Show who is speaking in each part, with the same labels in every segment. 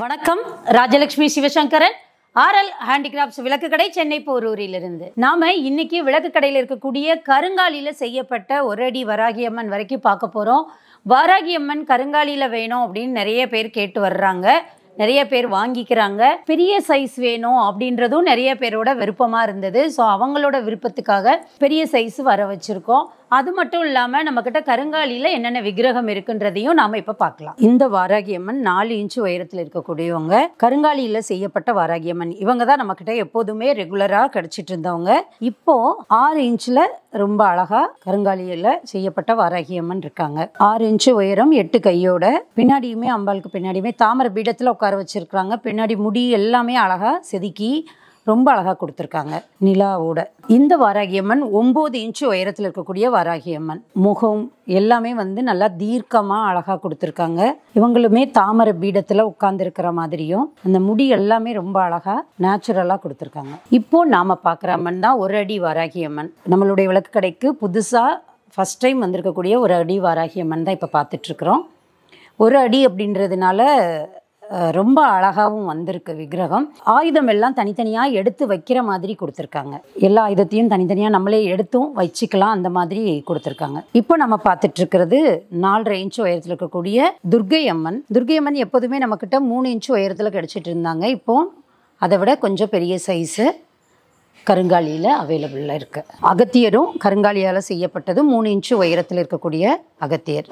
Speaker 1: வணக்கம் Rajalakshmi Sivasankaran RL handicrafts விளக்கு கடை சென்னை போரூரிலிருந்து நாம இன்னைக்கு விளக்கு கடையில் இருக்கக்கூடிய கருங்காலியில் செய்யப்பட்ட ஒரடி வராகியம்மன் வரைக்கும் பார்க்க போகிறோம் வராகியம்மன் கருங்காலியில் வேணும் அப்படின்னு நிறைய பேர் கேட்டு வர்றாங்க நிறைய பேர் வாங்கிக்கிறாங்க பெரிய சைஸ் வேணும் அப்படின்றதும் நிறைய பேரோட விருப்பமாக இருந்தது ஸோ அவங்களோட விருப்பத்துக்காக பெரிய சைஸ் வர வச்சுருக்கோம் அது மட்டும் இல்லாமல் நம்மக்கிட்ட கருங்காலியில் என்னென்ன விக்கிரகம் இருக்குன்றதையும் நாம் இப்போ பார்க்கலாம் இந்த வாராகியம்மன் நாலு இன்ச்சு உயரத்தில் இருக்கக்கூடியவங்க கருங்காலியில் செய்யப்பட்ட வாராகியம்மன் இவங்க தான் நம்மக்கிட்ட எப்போதுமே ரெகுலராக கிடச்சிட்டு இருந்தவங்க இப்போ ஆறு இன்ச்சில் ரொம்ப அழகாக கருங்காலியில் செய்யப்பட்ட வாராகியம்மன் இருக்காங்க ஆறு இன்ச்சு உயரம் எட்டு கையோட பின்னாடியுமே அம்பாளுக்கு பின்னாடியுமே தாமரை பீடத்தில் உட்கார வச்சுருக்குறாங்க பின்னாடி முடி எல்லாமே அழகாக செதுக்கி ரொம்ப அழகாக கொடுத்துருக்காங்க நிலாவோட இந்த வாராகியம்மன் ஒம்பது இன்ச்சு உயரத்தில் இருக்கக்கூடிய வாராகியம்மன் முகம் எல்லாமே வந்து நல்லா தீர்க்கமாக அழகாக கொடுத்துருக்காங்க இவங்களுமே தாமரை பீடத்தில் உட்கார்ந்துருக்கிற மாதிரியும் அந்த முடி எல்லாமே ரொம்ப அழகாக நேச்சுரலாக கொடுத்துருக்காங்க இப்போது நாம் பார்க்குற அம்மன் தான் ஒரு அடி வாராகியம்மன் நம்மளுடைய விளக்கு கடைக்கு புதுசாக ஃபஸ்ட் டைம் வந்திருக்கக்கூடிய ஒரு அடி வாராகியம்மன் தான் இப்போ பார்த்துட்ருக்குறோம் ஒரு அடி அப்படின்றதுனால ரொம்ப அழகாகவும் வந்திருக்கு விக்கிரகம் ஆயுதம் எல்லாம் தனித்தனியாக எடுத்து வைக்கிற மாதிரி கொடுத்துருக்காங்க எல்லா ஆயுதத்தையும் தனித்தனியாக நம்மளே எடுத்தும் வச்சுக்கலாம் அந்த மாதிரி கொடுத்துருக்காங்க இப்போ நம்ம பார்த்துட்டு இருக்கிறது நாலரை இன்ச்சு உயரத்தில் இருக்கக்கூடிய துர்கை அம்மன் துர்கை அம்மன் எப்போதுமே நம்மக்கிட்ட மூணு இன்ச்சு உயரத்தில் கிடச்சிட்டு இருந்தாங்க இப்போ அதை விட கொஞ்சம் பெரிய சைஸு கருங்காலியில் அவைலபிளாக இருக்குது அகத்தியரும் கருங்காலியால் செய்யப்பட்டது மூணு இன்ச்சு உயரத்தில் இருக்கக்கூடிய அகத்தியர்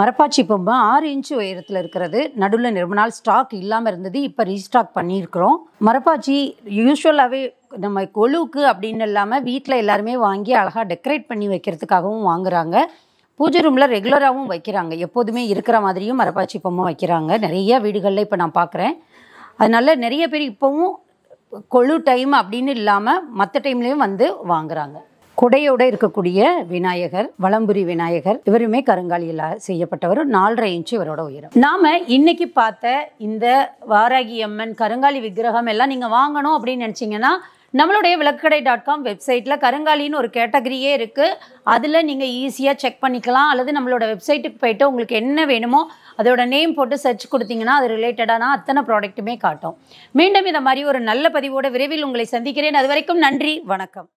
Speaker 1: மரப்பாச்சி பொம்மை ஆறு இன்ச்சு உயரத்தில் இருக்கிறது நடுவில் ரொம்ப நாள் ஸ்டாக் இல்லாமல் இருந்தது இப்போ ரீஸ்டாக் பண்ணியிருக்கிறோம் மரப்பாச்சி யூஸ்வலாகவே நம்ம கொழுவுக்கு அப்படின்னு இல்லாமல் வீட்டில் எல்லாருமே வாங்கி அழகாக டெக்கரேட் பண்ணி வைக்கிறதுக்காகவும் வாங்குகிறாங்க பூஜை ரூமில் ரெகுலராகவும் வைக்கிறாங்க எப்போதுமே இருக்கிற மாதிரியும் மரப்பாச்சி பொம்மை வைக்கிறாங்க நிறைய வீடுகளில் இப்போ நான் பார்க்குறேன் அதனால் நிறைய பேர் இப்போவும் கொழு டைம் அப்படின்னு இல்லாமல் மற்ற டைம்லேயும் வந்து வாங்குகிறாங்க குடையோடு இருக்கக்கூடிய விநாயகர் வளம்புரி விநாயகர் இவருமே கருங்காலியில் செய்யப்பட்டவர் நாலரை இன்ச்சு இவரோட உயரம் நாம் இன்னைக்கு பார்த்த இந்த வாராகி அம்மன் கருங்காலி விக்கிரகம் எல்லாம் நீங்கள் வாங்கணும் அப்படின்னு நினச்சிங்கன்னா நம்மளுடைய விளக்கடை டாட் காம் வெப்சைட்டில் கருங்காலின்னு ஒரு கேட்டகரியே இருக்குது அதில் நீங்கள் ஈஸியாக செக் பண்ணிக்கலாம் அல்லது நம்மளோட வெப்சைட்டுக்கு போயிட்டு உங்களுக்கு என்ன வேணுமோ அதோட நேம் போட்டு சர்ச் கொடுத்தீங்கன்னா அது ரிலேட்டடான அத்தனை ப்ராடக்ட்டுமே காட்டும் மீண்டும் இந்த மாதிரி ஒரு நல்ல பதிவோட விரைவில் உங்களை சந்திக்கிறேன் அது வரைக்கும் நன்றி வணக்கம்